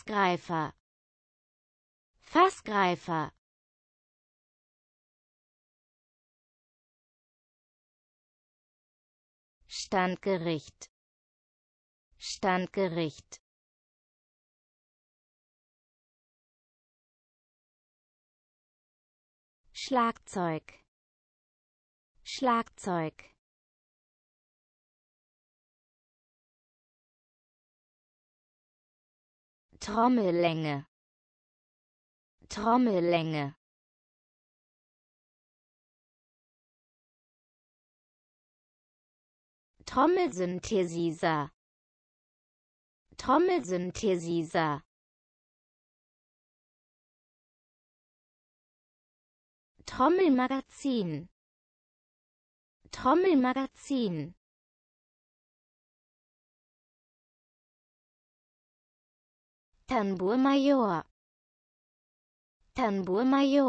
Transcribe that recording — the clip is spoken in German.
Fassgreifer Fassgreifer Standgericht Standgericht Schlagzeug Schlagzeug Trommellänge Trommellänge Trommelsynthesiser Trommelsynthesiser Trommelmagazin Trommelmagazin 坦布尔马约。